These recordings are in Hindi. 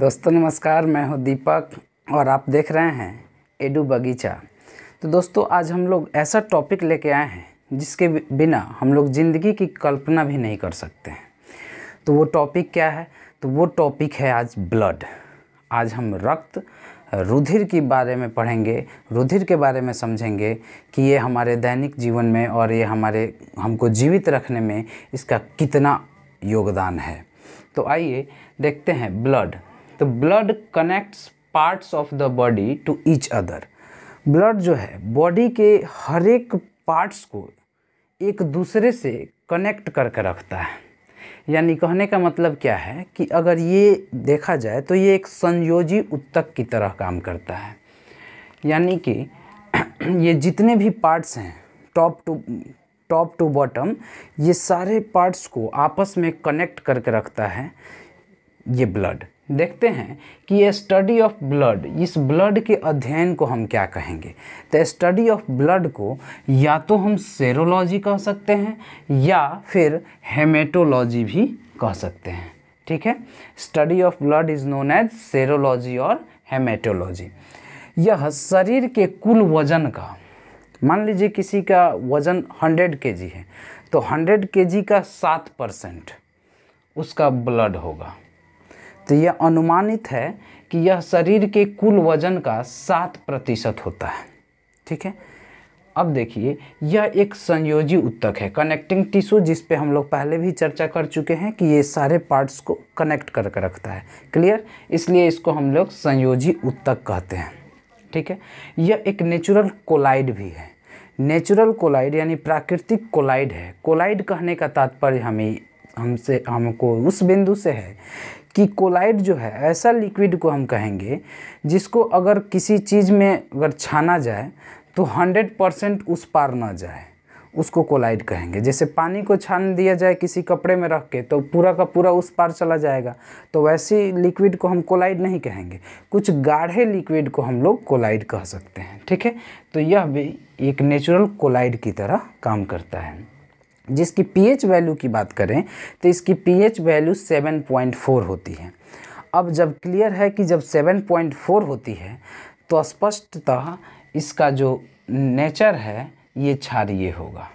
दोस्तों नमस्कार मैं हूं दीपक और आप देख रहे हैं एडू बगीचा तो दोस्तों आज हम लोग ऐसा टॉपिक लेके आए हैं जिसके बिना हम लोग ज़िंदगी की कल्पना भी नहीं कर सकते हैं तो वो टॉपिक क्या है तो वो टॉपिक है आज ब्लड आज हम रक्त रुधिर के बारे में पढ़ेंगे रुधिर के बारे में समझेंगे कि ये हमारे दैनिक जीवन में और ये हमारे हमको जीवित रखने में इसका कितना योगदान है तो आइए देखते हैं blood the blood connects parts of the body to each other blood जो है बॉडी के हर एक पार्ट्स को एक दूसरे से कनेक्ट करके रखता है यानी कहने का मतलब क्या है कि अगर ये देखा जाए तो ये एक संयोजी उत्तक की तरह काम करता है यानी कि ये जितने भी पार्ट्स हैं top to top to bottom ये सारे पार्ट्स को आपस में कनेक्ट करके रखता है ये ब्लड देखते हैं कि ये स्टडी ऑफ ब्लड इस ब्लड के अध्ययन को हम क्या कहेंगे तो स्टडी ऑफ ब्लड को या तो हम सेरोलॉजी कह सकते हैं या फिर हेमेटोलॉजी भी कह सकते हैं ठीक है study of blood is known as serology और हेमेटोलॉजी यह शरीर के कुल वजन का मान लीजिए किसी का वज़न हंड्रेड के है तो हंड्रेड के का सात परसेंट उसका ब्लड होगा तो यह अनुमानित है कि यह शरीर के कुल वजन का सात प्रतिशत होता है ठीक है अब देखिए यह एक संयोजी उत्तक है कनेक्टिंग टिश्यू जिस पे हम लोग पहले भी चर्चा कर चुके हैं कि ये सारे पार्ट्स को कनेक्ट करके रखता है क्लियर इसलिए इसको हम लोग संयोजी उत्तक कहते हैं ठीक है यह एक नेचुरल कोलाइड भी है नेचुरल कोलाइड यानी प्राकृतिक कोलाइड है कोलाइड कहने का तात्पर्य हमें हमसे हमको उस बिंदु से है कि कोलाइड जो है ऐसा लिक्विड को हम कहेंगे जिसको अगर किसी चीज़ में अगर छाना जाए तो हंड्रेड परसेंट उस पार ना जाए उसको कोलाइड कहेंगे जैसे पानी को छान दिया जाए किसी कपड़े में रख के तो पूरा का पूरा उस पार चला जाएगा तो वैसी लिक्विड को हम कोलाइड नहीं कहेंगे कुछ गाढ़े लिक्विड को हम लोग कोलाइड कह सकते हैं ठीक है तो यह भी एक नेचुरल कोलाइड की तरह काम करता है जिसकी पीएच वैल्यू की बात करें तो इसकी पीएच वैल्यू 7.4 होती है अब जब क्लियर है कि जब 7.4 होती है तो स्पष्टतः इसका जो नेचर है ये क्षारिय होगा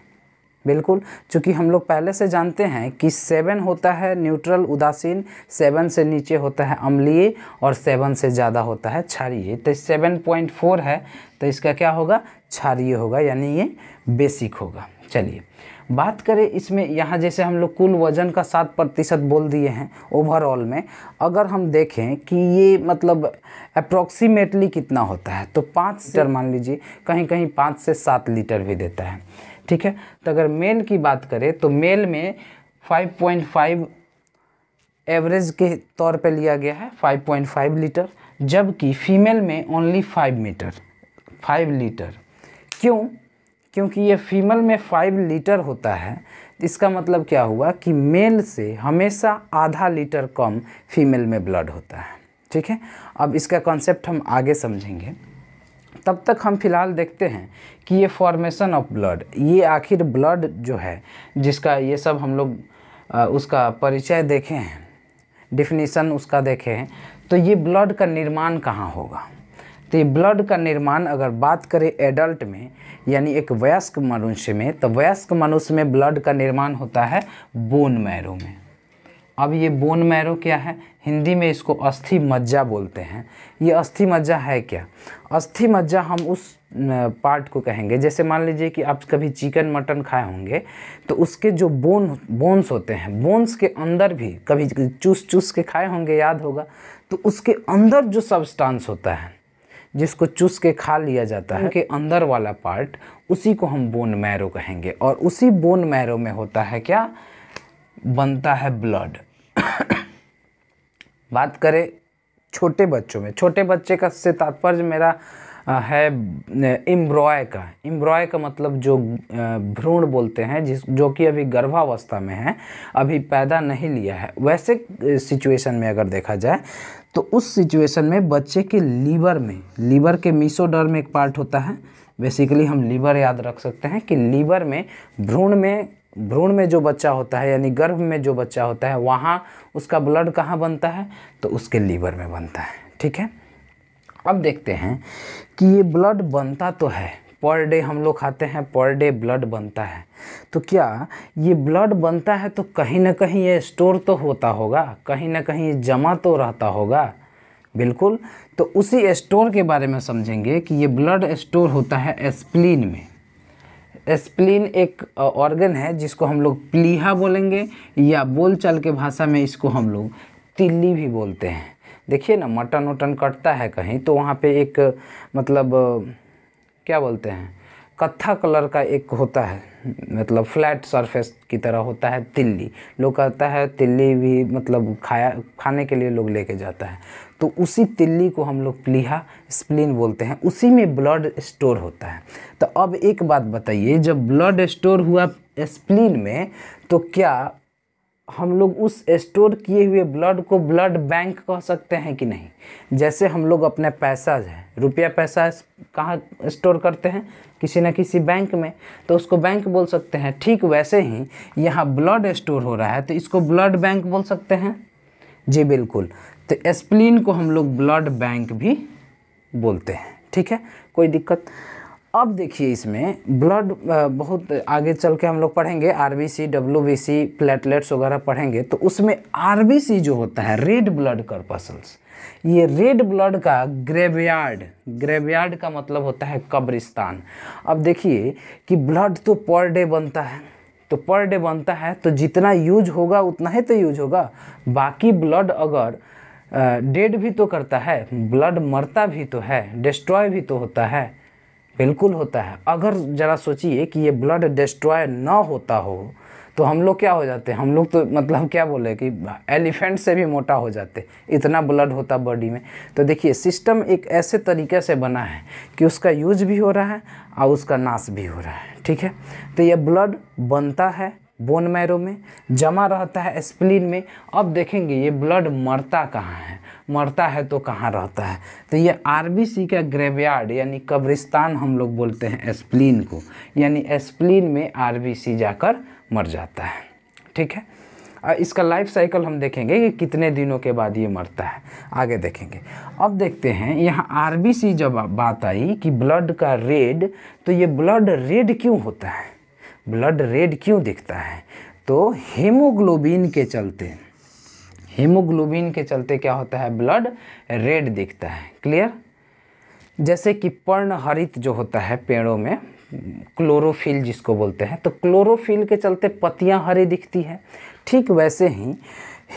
बिल्कुल चूँकि हम लोग पहले से जानते हैं कि सेवन होता है न्यूट्रल उदासीन सेवन से नीचे होता है अम्लीय और सेवन से ज़्यादा होता है क्षारिय तो सेवन पॉइंट फोर है तो इसका क्या होगा क्षारिय होगा यानी ये बेसिक होगा चलिए बात करें इसमें यहाँ जैसे हम लोग कुल वज़न का सात प्रतिशत बोल दिए हैं ओवरऑल में अगर हम देखें कि ये मतलब अप्रोक्सीमेटली कितना होता है तो पाँच लीटर मान लीजिए कहीं कहीं पाँच से सात लीटर भी देता है ठीक है तो अगर मेल की बात करें तो मेल में 5.5 एवरेज के तौर पे लिया गया है 5.5 लीटर जबकि फीमेल में ओनली 5 मीटर 5 लीटर क्यों क्योंकि ये फीमेल में फाइव लीटर होता है इसका मतलब क्या हुआ कि मेल से हमेशा आधा लीटर कम फीमेल में ब्लड होता है ठीक है अब इसका कॉन्सेप्ट हम आगे समझेंगे तब तक हम फिलहाल देखते हैं कि ये फॉर्मेशन ऑफ ब्लड ये आखिर ब्लड जो है जिसका ये सब हम लोग उसका परिचय देखे हैं डिफिनीसन उसका देखे हैं तो ये ब्लड का निर्माण कहाँ होगा तो ये ब्लड का निर्माण अगर बात करें एडल्ट में यानी एक वयस्क मनुष्य में तो वयस्क मनुष्य में ब्लड का निर्माण होता है बोन मैरो में अब ये बोन मैरो क्या है हिंदी में इसको अस्थि मज्जा बोलते हैं ये अस्थि मज्जा है क्या अस्थि मज्जा हम उस पार्ट को कहेंगे जैसे मान लीजिए कि आप कभी चिकन मटन खाए होंगे तो उसके जो बोन बोन्स होते हैं बोन्स के अंदर भी कभी चूस चूस के खाए होंगे याद होगा तो उसके अंदर जो सब्सटेंस होता है जिसको चूस के खा लिया जाता है के अंदर वाला पार्ट उसी को हम बोन मैरो कहेंगे और उसी बोन मैरो में होता है क्या बनता है ब्लड बात करें छोटे बच्चों में छोटे बच्चे का से तात्पर्य मेरा है इम्ब्रॉय का इम्ब्रॉय का मतलब जो भ्रूण बोलते हैं जिस जो कि अभी गर्भावस्था में है अभी पैदा नहीं लिया है वैसे सिचुएशन में अगर देखा जाए तो उस सिचुएशन में बच्चे के लीवर में लीवर के में एक पार्ट होता है बेसिकली हम लीवर याद रख सकते हैं कि लीवर में भ्रूण में भ्रूण में जो बच्चा होता है यानी गर्भ में जो बच्चा होता है वहाँ उसका ब्लड कहाँ बनता है तो उसके लीवर में बनता है ठीक है अब देखते हैं कि ये ब्लड बनता तो है पर डे हम लोग खाते हैं पर डे ब्लड बनता है तो क्या ये ब्लड बनता है तो कहीं ना कहीं ये स्टोर तो होता होगा कहीं ना कहीं जमा तो रहता होगा बिल्कुल तो उसी स्टोर के बारे में समझेंगे कि ये ब्लड स्टोर होता है स्प्लीन में स्प्लीन एक ऑर्गन है जिसको हम लोग प्लीहा बोलेंगे या बोल चाल के भाषा में इसको हम लोग तिल्ली भी बोलते हैं देखिए ना मटन वटन कटता है कहीं तो वहाँ पे एक मतलब क्या बोलते हैं कत्था कलर का एक होता है मतलब फ्लैट सरफेस की तरह होता है तिल्ली लोग कहता है तिल्ली भी मतलब खाया खाने के लिए लोग लेके जाता है तो उसी तिल्ली को हम लोग प्लीहा स्प्लिन बोलते हैं उसी में ब्लड स्टोर होता है तो अब एक बात बताइए जब ब्लड स्टोर हुआ स्प्लिन में तो क्या हम लोग उस स्टोर किए हुए ब्लड को ब्लड बैंक कह सकते हैं कि नहीं जैसे हम लोग अपने पैसा है रुपया पैसा कहाँ स्टोर करते हैं किसी न किसी बैंक में तो उसको बैंक बोल सकते हैं ठीक वैसे ही यहाँ ब्लड स्टोर हो रहा है तो इसको ब्लड बैंक बोल सकते हैं जी बिल्कुल तो स्प्लिन को हम लोग ब्लड बैंक भी बोलते हैं ठीक है कोई दिक्कत अब देखिए इसमें ब्लड बहुत आगे चल के हम लोग पढ़ेंगे R B C W B C platelets वगैरह पढ़ेंगे तो उसमें आर बी सी जो होता है रेड ब्लड कर्पसल्स ये रेड ब्लड का ग्रेवयार्ड ग्रेवयार्ड का मतलब होता है कब्रिस्तान अब देखिए कि ब्लड तो पर डे बनता है तो पर डे बनता है तो जितना यूज होगा उतना ही तो यूज होगा बाकी ब्लड अगर डेड भी तो करता है ब्लड मरता भी तो है डिस्ट्रॉय भी तो होता है बिल्कुल होता है अगर ज़रा सोचिए कि ये ब्लड डिस्ट्रॉय ना होता हो तो हम लोग क्या हो जाते हैं हम लोग तो मतलब क्या बोले कि एलिफेंट से भी मोटा हो जाते इतना ब्लड होता बॉडी में तो देखिए सिस्टम एक ऐसे तरीके से बना है कि उसका यूज भी हो रहा है और उसका नाश भी हो रहा है ठीक है तो यह ब्लड बनता है बोन मैरो में जमा रहता है स्प्लिन में अब देखेंगे ये ब्लड मरता कहाँ है मरता है तो कहाँ रहता है तो ये आरबीसी का ग्रेवयार्ड यानी कब्रिस्तान हम लोग बोलते हैं स्प्लिन को यानी स्प्लिन में आरबीसी जाकर मर जाता है ठीक है इसका लाइफ साइकिल हम देखेंगे कि कितने दिनों के बाद ये मरता है आगे देखेंगे अब देखते हैं यहाँ आरबीसी जब बात आई कि ब्लड का रेड तो ये ब्लड रेड क्यों होता है ब्लड रेड क्यों दिखता है तो हीमोग्लोबिन के चलते हीमोग्लोबिन के चलते क्या होता है ब्लड रेड दिखता है क्लियर जैसे कि पर्ण हरित जो होता है पेड़ों में क्लोरोफिल जिसको बोलते हैं तो क्लोरोफिल के चलते पत्तियां हरी दिखती है ठीक वैसे ही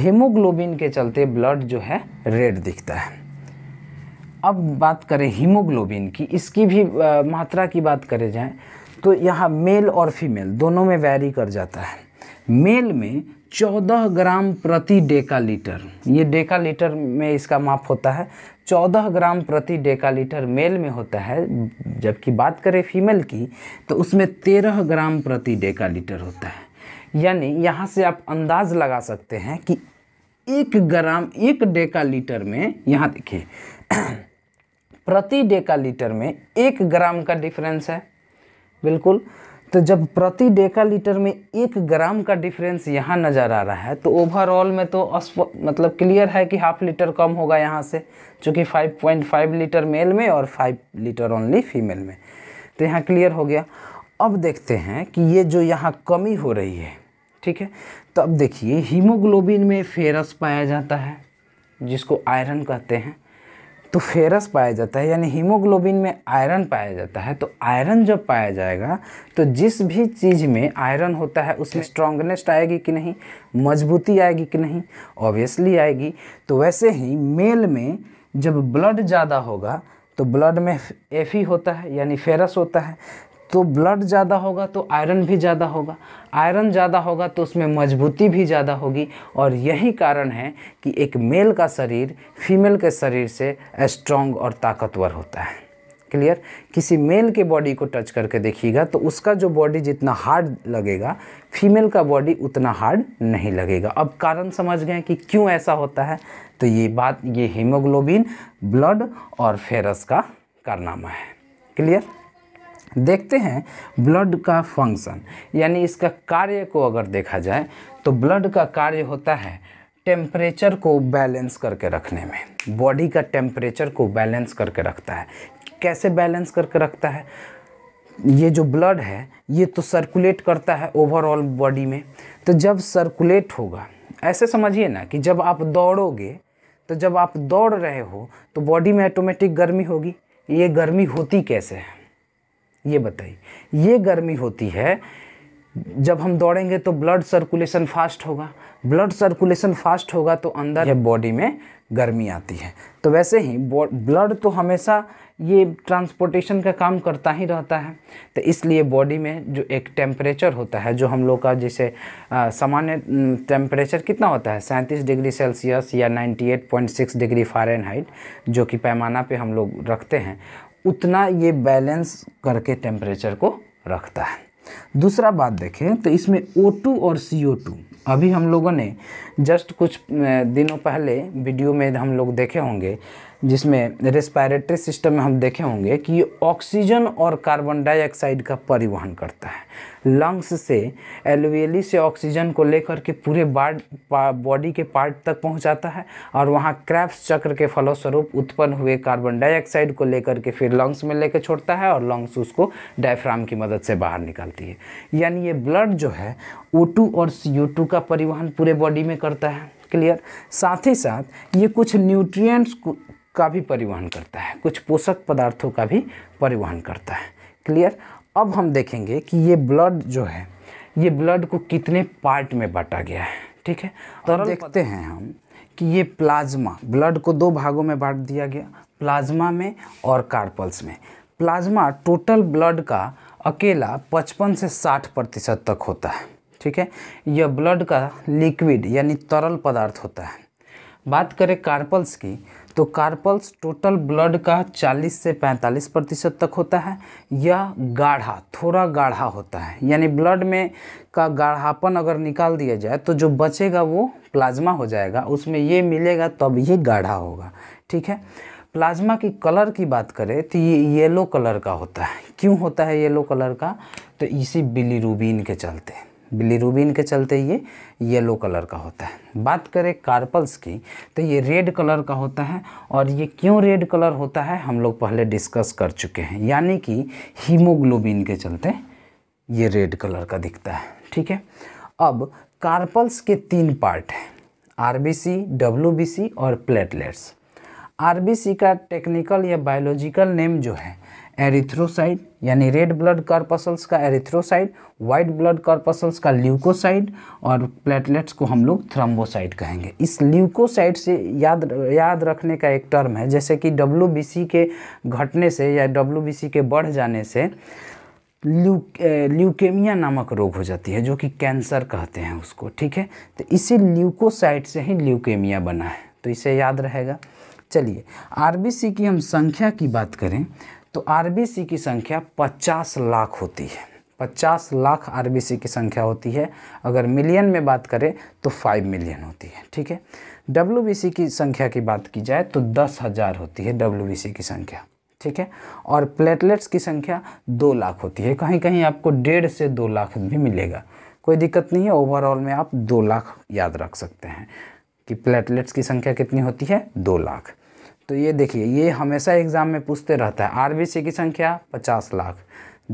हीमोग्लोबिन के चलते ब्लड जो है रेड दिखता है अब बात करें हीमोग्लोबिन की इसकी भी मात्रा की बात करें जाए तो यहाँ मेल और फीमेल दोनों में वैरी कर जाता है मेल में 14 ग्राम प्रति डेकालीटर ये डेकालीटर में इसका माप होता है 14 ग्राम प्रति डेकालीटर मेल में होता है जबकि बात करें फीमेल की तो उसमें 13 ग्राम प्रति डेकालीटर होता है यानी यहाँ से आप अंदाज़ लगा सकते हैं कि एक ग्राम एक डेकालीटर में यहाँ देखिए प्रति डेकालीटर में एक ग्राम का डिफरेंस है बिल्कुल तो जब प्रति डेका लीटर में एक ग्राम का डिफरेंस यहाँ नज़र आ रहा है तो ओवरऑल में तो अस्प मतलब क्लियर है कि हाफ लीटर कम होगा यहाँ से चूँकि 5.5 लीटर मेल में और 5 लीटर ओनली फीमेल में तो यहाँ क्लियर हो गया अब देखते हैं कि ये जो यहाँ कमी हो रही है ठीक है तो अब देखिए हीमोग्लोबिन में फेरस पाया जाता है जिसको आयरन कहते हैं तो फेरस पाया जाता है यानी हीमोग्लोबिन में आयरन पाया जाता है तो आयरन जब पाया जाएगा तो जिस भी चीज़ में आयरन होता है उसमें स्ट्रांगनेस आएगी कि नहीं मजबूती आएगी कि नहीं ऑब्वियसली आएगी तो वैसे ही मेल में जब ब्लड ज़्यादा होगा तो ब्लड में एफ होता है यानी फेरस होता है तो ब्लड ज़्यादा होगा तो आयरन भी ज़्यादा होगा आयरन ज़्यादा होगा तो उसमें मजबूती भी ज़्यादा होगी और यही कारण है कि एक मेल का शरीर फीमेल के शरीर से स्ट्रॉन्ग और ताकतवर होता है क्लियर किसी मेल के बॉडी को टच करके देखिएगा तो उसका जो बॉडी जितना हार्ड लगेगा फीमेल का बॉडी उतना हार्ड नहीं लगेगा अब कारण समझ गए कि क्यों ऐसा होता है तो ये बात ये हीमोग्लोबिन ब्लड और फेरस का कारनामा है क्लियर देखते हैं ब्लड का फंक्शन यानी इसका कार्य को अगर देखा जाए तो ब्लड का कार्य होता है टेम्परेचर को बैलेंस करके रखने में बॉडी का टेम्परेचर को बैलेंस करके रखता है कैसे बैलेंस करके रखता है ये जो ब्लड है ये तो सर्कुलेट करता है ओवरऑल बॉडी में तो जब सर्कुलेट होगा ऐसे समझिए ना कि जब आप दौड़ोगे तो जब आप दौड़ रहे हो तो बॉडी में ऑटोमेटिक गर्मी होगी ये गर्मी होती कैसे है ये बताइए ये गर्मी होती है जब हम दौड़ेंगे तो ब्लड सर्कुलेशन फास्ट होगा ब्लड सर्कुलेशन फास्ट होगा तो अंदर बॉडी में गर्मी आती है तो वैसे ही ब्लड तो हमेशा ये ट्रांसपोर्टेशन का काम करता ही रहता है तो इसलिए बॉडी में जो एक टेम्परेचर होता है जो हम लोग का जैसे सामान्य टेम्परेचर कितना होता है सैंतीस डिग्री सेल्सियस या 98.6 डिग्री फ़ारेनहाइट जो कि पैमाना पे हम लोग रखते हैं उतना ये बैलेंस करके टेम्परेचर को रखता है दूसरा बात देखें तो इसमें O2 और CO2 अभी हम लोगों ने जस्ट कुछ दिनों पहले वीडियो में हम लोग देखे होंगे जिसमें रेस्पायरेटरी सिस्टम में हम देखे होंगे कि ये ऑक्सीजन और कार्बन डाइऑक्साइड का परिवहन करता है लंग्स से एलोवेली से ऑक्सीजन को लेकर के पूरे बाड बॉडी के पार्ट तक पहुंचाता है और वहाँ क्रैप्स चक्र के फलस्वरूप उत्पन्न हुए कार्बन डाइऑक्साइड को लेकर के फिर लंग्स में लेकर छोड़ता है और लंग्स उसको डायफ्राम की मदद से बाहर निकालती है यानी ये ब्लड जो है ओ और सी का परिवहन पूरे बॉडी में करता है क्लियर साथ ही साथ ये कुछ न्यूट्रियट्स का भी परिवहन करता है कुछ पोषक पदार्थों का भी परिवहन करता है क्लियर अब हम देखेंगे कि ये ब्लड जो है ये ब्लड को कितने पार्ट में बांटा गया है ठीक है तो देखते हैं हम कि ये प्लाज्मा ब्लड को दो भागों में बांट दिया गया प्लाज्मा में और कार्पल्स में प्लाज्मा टोटल ब्लड का अकेला 55 से 60 प्रतिशत तक होता है ठीक है यह ब्लड का लिक्विड यानी तरल पदार्थ होता है बात करें कार्पल्स की तो कार्पल्स टोटल ब्लड का 40 से 45 प्रतिशत तक होता है यह गाढ़ा थोड़ा गाढ़ा होता है यानी ब्लड में का गाढ़ापन अगर निकाल दिया जाए तो जो बचेगा वो प्लाज्मा हो जाएगा उसमें ये मिलेगा तब ये गाढ़ा होगा ठीक है प्लाज्मा की कलर की बात करें तो ये येलो कलर का होता है क्यों होता है येलो कलर का तो इसी बिलीरूबिन के चलते हैं बिलीरूबिन के चलते ये येलो कलर का होता है बात करें कार्पल्स की तो ये रेड कलर का होता है और ये क्यों रेड कलर होता है हम लोग पहले डिस्कस कर चुके हैं यानी कि हीमोग्लोबिन के चलते ये रेड कलर का दिखता है ठीक है अब कार्पल्स के तीन पार्ट हैं आरबीसी, डब्ल्यूबीसी और प्लेटलेट्स आरबीसी का टेक्निकल या बायोलॉजिकल नेम जो है एरिथ्रोसाइट यानी रेड ब्लड कार्पसल्स का एरिथ्रोसाइट व्हाइट ब्लड कार्पसल्स का ल्यूकोसाइट और प्लेटलेट्स को हम लोग थ्रम्बोसाइट कहेंगे इस ल्यूकोसाइट से याद याद रखने का एक टर्म है जैसे कि डब्ल्यू के घटने से या डब्ल्यू के बढ़ जाने से ल्यू ल्यूकेमिया नामक रोग हो जाती है जो कि कैंसर कहते हैं उसको ठीक है तो इसी ल्यूकोसाइट से ही ल्यूकेमिया बना है तो इसे याद रहेगा चलिए आरबीसी की हम संख्या की बात करें तो आरबीसी की संख्या 50 लाख होती है 50 लाख आरबीसी की संख्या होती है अगर मिलियन में बात करें तो 5 मिलियन होती है ठीक है डब्ल्यू की संख्या की बात की जाए तो दस हज़ार होती है डब्ल्यू की संख्या ठीक है और प्लेटलेट्स की संख्या दो लाख होती है कहीं कहीं आपको डेढ़ से दो लाख भी मिलेगा कोई दिक्कत नहीं है ओवरऑल में आप दो लाख याद रख सकते हैं कि प्लेटलेट्स की संख्या कितनी होती है दो लाख तो ये देखिए ये हमेशा एग्ज़ाम में पूछते रहता है आरबीसी की संख्या पचास लाख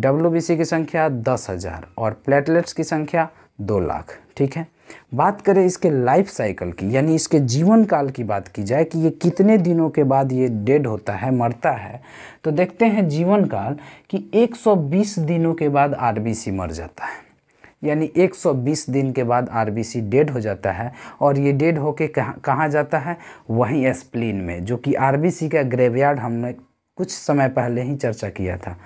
डब्ल्यूबीसी की संख्या दस हज़ार और प्लेटलेट्स की संख्या दो लाख ठीक है बात करें इसके लाइफ साइकिल की यानी इसके जीवन काल की बात की जाए कि ये कितने दिनों के बाद ये डेड होता है मरता है तो देखते हैं जीवन काल कि 120 दिनों के बाद आरबीसी मर जाता है यानी 120 दिन के बाद आर डेड हो जाता है और ये डेड होके कहाँ कहाँ जाता है वहीं स्प्लिन में जो कि आर का ग्रेवयार्ड हमने कुछ समय पहले ही चर्चा किया था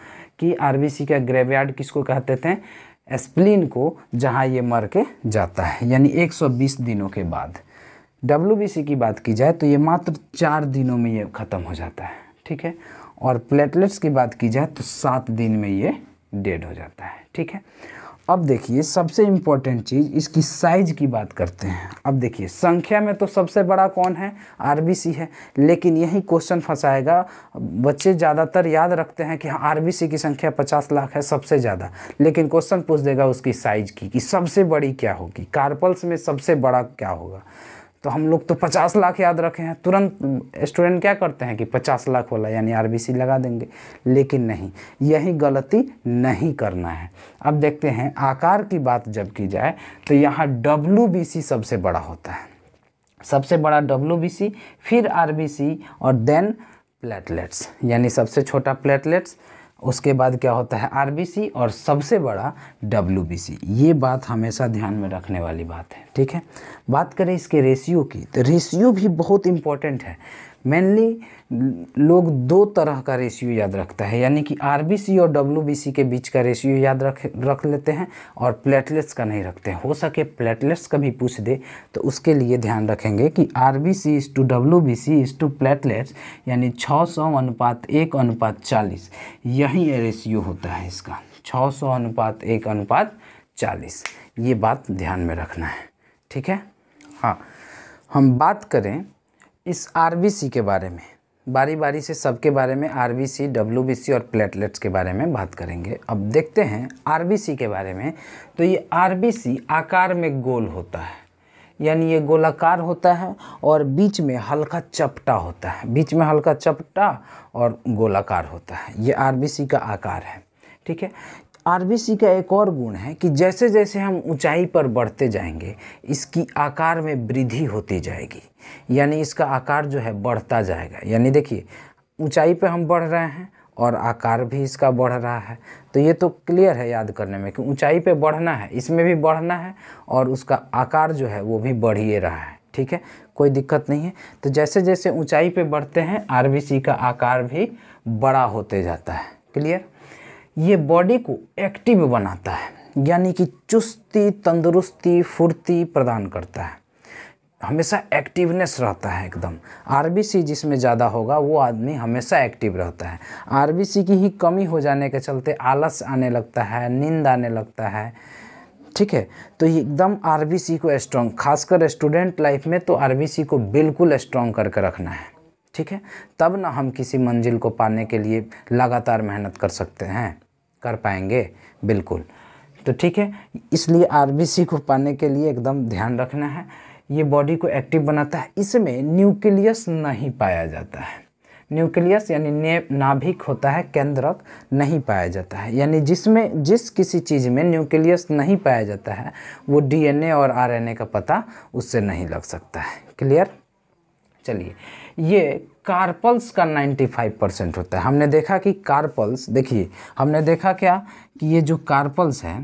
कि आर का ग्रेवयार्ड किसको कहते थे स्प्लिन को जहाँ ये मर के जाता है यानी 120 दिनों के बाद डब्ल्यू की बात की जाए तो ये मात्र चार दिनों में ये ख़त्म हो जाता है ठीक है और प्लेटलेट्स की बात की जाए तो सात दिन में ये डेड हो जाता है ठीक है अब देखिए सबसे इम्पोर्टेंट चीज़ इसकी साइज की बात करते हैं अब देखिए संख्या में तो सबसे बड़ा कौन है आरबीसी है लेकिन यही क्वेश्चन फंसाएगा बच्चे ज़्यादातर याद रखते हैं कि हाँ आरबीसी की संख्या पचास लाख है सबसे ज़्यादा लेकिन क्वेश्चन पूछ देगा उसकी साइज की कि सबसे बड़ी क्या होगी कार्पल्स में सबसे बड़ा क्या होगा तो हम लोग तो पचास लाख याद रखे हैं तुरंत स्टूडेंट क्या करते हैं कि पचास लाख वाला यानी आरबीसी लगा देंगे लेकिन नहीं यही गलती नहीं करना है अब देखते हैं आकार की बात जब की जाए तो यहाँ डब्ल्यू सबसे बड़ा होता है सबसे बड़ा डब्ल्यू फिर आर और देन प्लेटलेट्स यानी सबसे छोटा प्लेटलेट्स उसके बाद क्या होता है आरबीसी और सबसे बड़ा डब्ल्यूबीसी ये बात हमेशा ध्यान में रखने वाली बात है ठीक है बात करें इसके रेशियो की तो रेशियो भी बहुत इंपॉर्टेंट है मेनली लोग दो तरह का रेशियो याद रखता है यानी कि आर और डब्ल्यू के बीच का रेशियो याद रख रख लेते हैं और प्लेटलेट्स का नहीं रखते हैं हो सके प्लेटलेट्स का भी पूछ दे तो उसके लिए ध्यान रखेंगे कि R B C is to W B C is to platelets यानी छः सौ अनुपात एक अनुपात चालीस यही रेशियो होता है इसका छः सौ अनुपात एक अनुपात चालीस ये बात ध्यान में रखना है ठीक है हाँ हम बात करें इस आरबीसी के बारे में बारी बारी से सबके बारे में आरबीसी डब्ल्यूबीसी और प्लेटलेट्स के बारे में बात करेंगे अब देखते हैं आरबीसी के बारे में तो ये आरबीसी आकार में गोल होता है यानी ये गोलाकार होता है और बीच में हल्का चपटा होता है बीच में हल्का चपटा और गोलाकार होता है ये आरबीसी का आकार है ठीक है आरबीसी का एक और गुण है कि जैसे जैसे हम ऊंचाई पर बढ़ते जाएंगे इसकी आकार में वृद्धि होती जाएगी यानी इसका आकार जो है बढ़ता जाएगा यानी देखिए ऊंचाई पर हम बढ़ रहे हैं और आकार भी इसका बढ़ रहा है तो ये तो क्लियर है याद करने में कि ऊंचाई पे बढ़ना है इसमें भी बढ़ना है और उसका आकार जो है वो भी बढ़िए रहा है ठीक है कोई दिक्कत नहीं है तो जैसे जैसे ऊंचाई पे बढ़ते हैं आरबीसी का आकार भी बड़ा होते जाता है क्लियर ये बॉडी को एक्टिव बनाता है यानी कि चुस्ती तंदुरुस्ती फुर्ती प्रदान करता है हमेशा एक्टिवनेस रहता है एकदम आरबीसी जिसमें ज़्यादा होगा वो आदमी हमेशा एक्टिव रहता है आरबीसी की ही कमी हो जाने के चलते आलस आने लगता है नींद आने लगता है ठीक है तो ये एकदम आरबीसी को स्ट्रॉन्ग खासकर स्टूडेंट लाइफ में तो आरबीसी को बिल्कुल स्ट्रॉन्ग करके रखना है ठीक है तब ना हम किसी मंजिल को पाने के लिए लगातार मेहनत कर सकते हैं कर पाएंगे बिल्कुल तो ठीक है इसलिए आरबीसी को पाने के लिए एकदम ध्यान रखना है ये बॉडी को एक्टिव बनाता है इसमें न्यूक्लियस नहीं पाया जाता है न्यूक्लियस यानी नाभिक होता है केंद्रक नहीं पाया जाता है यानी जिसमें जिस किसी चीज़ में न्यूक्लियस नहीं पाया जाता है वो डीएनए और आरएनए का पता उससे नहीं लग सकता है क्लियर चलिए ये कार्पल्स का 95 परसेंट होता है हमने देखा कि कार्पल्स देखिए हमने देखा क्या कि ये जो कार्पल्स है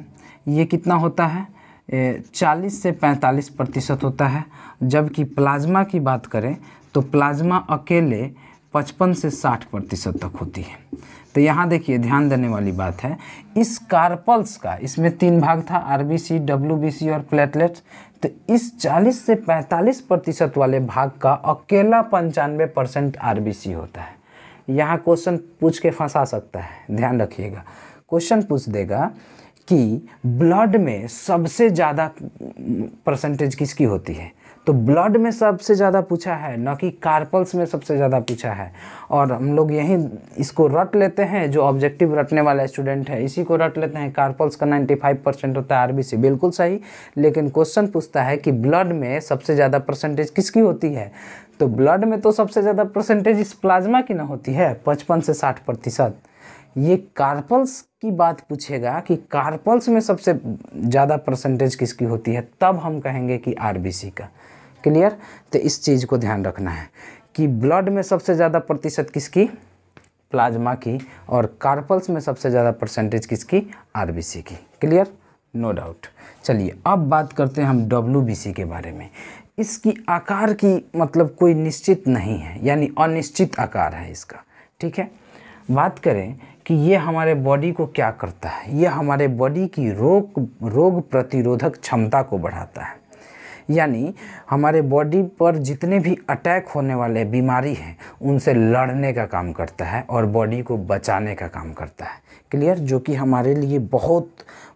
ये कितना होता है चालीस से पैंतालीस प्रतिशत होता है जबकि प्लाज्मा की बात करें तो प्लाज्मा अकेले पचपन से साठ प्रतिशत तक होती है तो यहाँ देखिए ध्यान देने वाली बात है इस कार्पल्स का इसमें तीन भाग था R B C W B C और प्लेटलेट्स तो इस 40 से 45 प्रतिशत वाले भाग का अकेला पंचानवे परसेंट आर बी सी होता है यहाँ क्वेश्चन पूछ के फंसा सकता है ध्यान रखिएगा क्वेश्चन पूछ देगा कि ब्लड में सबसे ज़्यादा परसेंटेज किसकी होती है तो ब्लड में सबसे ज़्यादा पूछा है न कि कार्पल्स में सबसे ज़्यादा पूछा है और हम लोग यहीं इसको रट लेते हैं जो ऑब्जेक्टिव रटने वाला स्टूडेंट है इसी को रट लेते हैं कार्पल्स का 95 परसेंट होता है आरबीसी बिल्कुल सही लेकिन क्वेश्चन पूछता है कि ब्लड में सबसे ज़्यादा परसेंटेज किसकी होती है तो ब्लड में तो सबसे ज़्यादा परसेंटेज इस प्लाज्मा की ना होती है पचपन से साठ प्रतिशत ये कार्पल्स की बात पूछेगा कि कार्पल्स में सबसे ज़्यादा परसेंटेज किसकी होती है तब हम कहेंगे कि आरबीसी का क्लियर तो इस चीज़ को ध्यान रखना है कि ब्लड में सबसे ज़्यादा प्रतिशत किसकी प्लाज्मा की और कार्पल्स में सबसे ज़्यादा परसेंटेज किसकी आरबीसी की क्लियर नो डाउट चलिए अब बात करते हैं हम डब्ल्यू के बारे में इसकी आकार की मतलब कोई निश्चित नहीं है यानी अनिश्चित आकार है इसका ठीक है बात करें कि ये हमारे बॉडी को क्या करता है ये हमारे बॉडी की रोग रोग प्रतिरोधक क्षमता को बढ़ाता है यानी हमारे बॉडी पर जितने भी अटैक होने वाले बीमारी हैं उनसे लड़ने का काम करता है और बॉडी को बचाने का काम करता है क्लियर जो कि हमारे लिए बहुत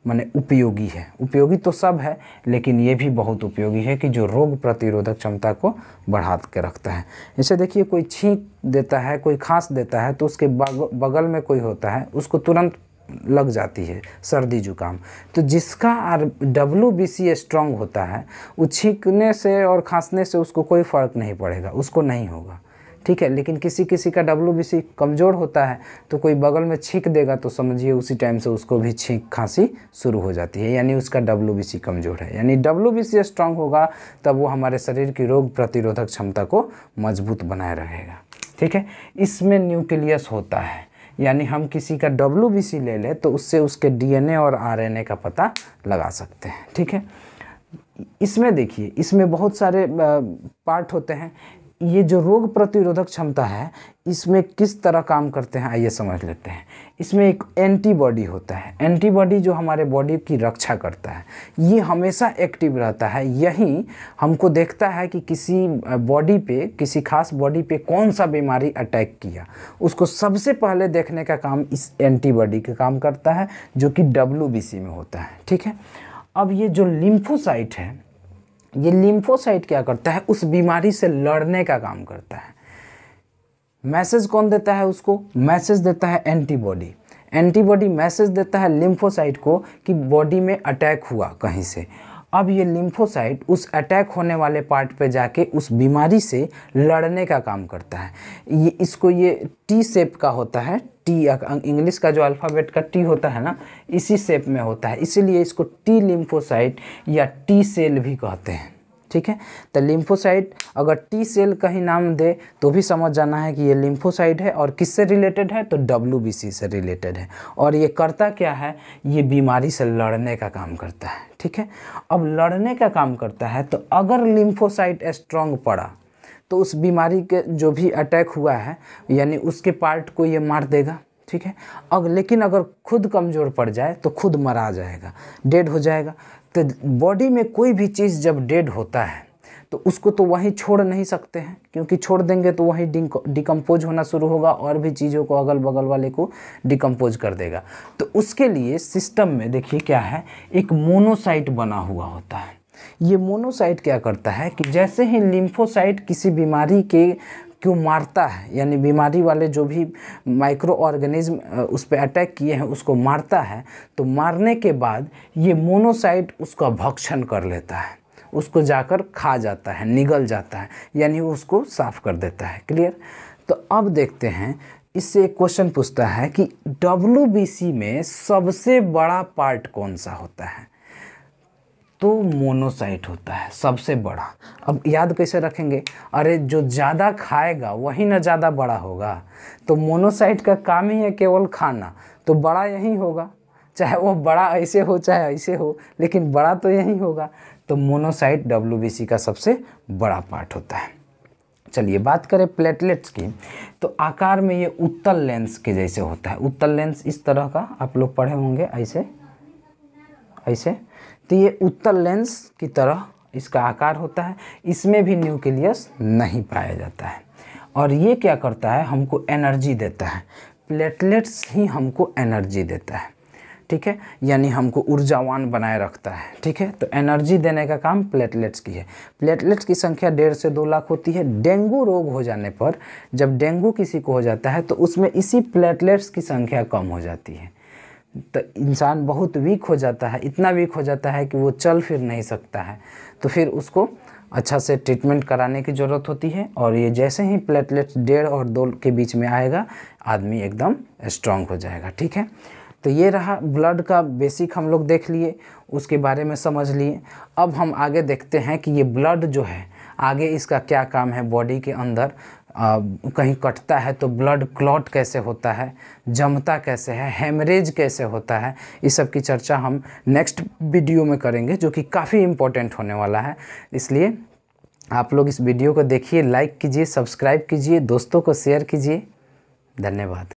माने उपयोगी है उपयोगी तो सब है लेकिन ये भी बहुत उपयोगी है कि जो रोग प्रतिरोधक क्षमता को बढ़ा के रखता है जैसे देखिए कोई छींक देता है कोई खांस देता है तो उसके बगल में कोई होता है उसको तुरंत लग जाती है सर्दी जुकाम तो जिसका R W B C strong होता है वो छींकने से और खांसने से उसको कोई फ़र्क नहीं पड़ेगा उसको नहीं होगा ठीक है लेकिन किसी किसी का डब्लू बी सी कमज़ोर होता है तो कोई बगल में छींक देगा तो समझिए उसी टाइम से उसको भी छींक खांसी शुरू हो जाती है यानी उसका डब्लू बी सी कमज़ोर है यानी डब्लू बी सी स्ट्रांग होगा तब वो हमारे शरीर की रोग प्रतिरोधक क्षमता को मजबूत बनाए रहेगा ठीक है इसमें न्यूक्लियस होता है यानी हम किसी का डब्ल्यू ले लें तो उससे उसके डीएनए और आरएनए का पता लगा सकते हैं ठीक है इसमें देखिए इसमें बहुत सारे पार्ट होते हैं ये जो रोग प्रतिरोधक क्षमता है इसमें किस तरह काम करते हैं आइए समझ लेते हैं इसमें एक एंटीबॉडी होता है एंटीबॉडी जो हमारे बॉडी की रक्षा करता है ये हमेशा एक्टिव रहता है यही हमको देखता है कि किसी बॉडी पे किसी खास बॉडी पे कौन सा बीमारी अटैक किया उसको सबसे पहले देखने का काम इस एंटीबॉडी का काम करता है जो कि डब्ल्यू में होता है ठीक है अब ये जो लिम्फोसाइट है ये लिम्फोसाइट क्या करता है उस बीमारी से लड़ने का काम करता है मैसेज कौन देता है उसको मैसेज देता है एंटीबॉडी एंटीबॉडी मैसेज देता है लिम्फोसाइट को कि बॉडी में अटैक हुआ कहीं से अब ये लिम्फोसाइट उस अटैक होने वाले पार्ट पे जाके उस बीमारी से लड़ने का काम करता है ये इसको ये टी सेप का होता है टी इंग्लिश का जो अल्फ़ाबेट का टी होता है ना इसी सेप में होता है इसीलिए इसको टी लिम्फोसाइट या टी सेल भी कहते हैं ठीक है तो लिम्फोसाइट अगर टी सेल का ही नाम दे तो भी समझ जाना है कि ये लिम्फोसाइट है और किससे रिलेटेड है तो डब्ल्यू से रिलेटेड है और ये करता क्या है ये बीमारी से लड़ने का काम करता है ठीक है अब लड़ने का काम करता है तो अगर लिम्फोसाइट स्ट्रॉन्ग पड़ा तो उस बीमारी के जो भी अटैक हुआ है यानी उसके पार्ट को ये मार देगा ठीक है अब लेकिन अगर खुद कमज़ोर पड़ जाए तो खुद मरा जाएगा डेड हो जाएगा तो बॉडी में कोई भी चीज़ जब डेड होता है तो उसको तो वहीं छोड़ नहीं सकते हैं क्योंकि छोड़ देंगे तो वहीं डिकम्पोज होना शुरू होगा और भी चीज़ों को अगल बगल वाले को डिकम्पोज कर देगा तो उसके लिए सिस्टम में देखिए क्या है एक मोनोसाइट बना हुआ होता है ये मोनोसाइट क्या करता है कि जैसे ही लिम्फोसाइट किसी बीमारी के क्यों मारता है यानी बीमारी वाले जो भी माइक्रो ऑर्गेनिज्म उस पर अटैक किए हैं उसको मारता है तो मारने के बाद ये मोनोसाइट उसका भक्षण कर लेता है उसको जाकर खा जाता है निगल जाता है यानी उसको साफ कर देता है क्लियर तो अब देखते हैं इससे एक क्वेश्चन पूछता है कि डब्ल्यू में सबसे बड़ा पार्ट कौन सा होता है तो मोनोसाइट होता है सबसे बड़ा अब याद कैसे रखेंगे अरे जो ज़्यादा खाएगा वही ना ज़्यादा बड़ा होगा तो मोनोसाइट का काम ही है केवल खाना तो बड़ा यही होगा चाहे वो बड़ा ऐसे हो चाहे ऐसे हो लेकिन बड़ा तो यही होगा तो मोनोसाइट डब्ल्यू का सबसे बड़ा पार्ट होता है चलिए बात करें प्लेटलेट्स की तो आकार में ये उत्तल लेंस के जैसे होता है उत्तल लेंस इस तरह का आप लोग पढ़े होंगे ऐसे ऐसे तो ये उत्तल लेंस की तरह इसका आकार होता है इसमें भी न्यूक्लियस नहीं पाया जाता है और ये क्या करता है हमको एनर्जी देता है प्लेटलेट्स ही हमको एनर्जी देता है ठीक है यानी हमको ऊर्जावान बनाए रखता है ठीक है तो एनर्जी देने का काम प्लेटलेट्स की है प्लेटलेट्स की संख्या डेढ़ से दो लाख होती है डेंगू रोग हो जाने पर जब डेंगू किसी को हो जाता है तो उसमें इसी प्लेटलेट्स की संख्या कम हो जाती है तो इंसान बहुत वीक हो जाता है इतना वीक हो जाता है कि वो चल फिर नहीं सकता है तो फिर उसको अच्छा से ट्रीटमेंट कराने की ज़रूरत होती है और ये जैसे ही प्लेटलेट्स डेढ़ और दो के बीच में आएगा आदमी एकदम स्ट्रांग हो जाएगा ठीक है तो ये रहा ब्लड का बेसिक हम लोग देख लिए उसके बारे में समझ लिए अब हम आगे देखते हैं कि ये ब्लड जो है आगे इसका क्या काम है बॉडी के अंदर कहीं कटता है तो ब्लड क्लॉट कैसे होता है जमता कैसे है हेमरेज कैसे होता है इस सब की चर्चा हम नेक्स्ट वीडियो में करेंगे जो कि काफ़ी इम्पोर्टेंट होने वाला है इसलिए आप लोग इस वीडियो को देखिए लाइक कीजिए सब्सक्राइब कीजिए दोस्तों को शेयर कीजिए धन्यवाद